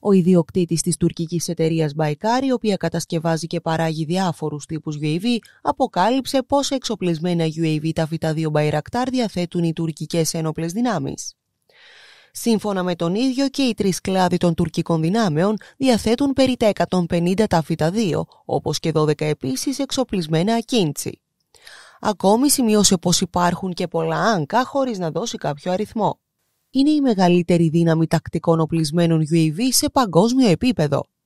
ο ιδιοκτήτης της Τουρκικής εταιρείας Baykar, η οποία κατασκευάζει και παράγει διάφορους τύπους UAV, αποκάλυψε πόσα εξοπλισμένα UAV τα Β2 Bayraktar διαθέτουν οι τουρκικές ένοπλες δυνάμεις. Σύμφωνα με τον ίδιο και οι τρεις κλάδοι των τουρκικών δυνάμεων διαθέτουν περί τα 150 τα ταφίτα 2, όπως και 12 επίσης εξοπλισμένα ακίντσι. Ακόμη σημείωσε πως υπάρχουν και πολλά άγκα χωρίς να δώσει κάποιο αριθμό είναι η μεγαλύτερη δύναμη τακτικών οπλισμένων UAV σε παγκόσμιο επίπεδο.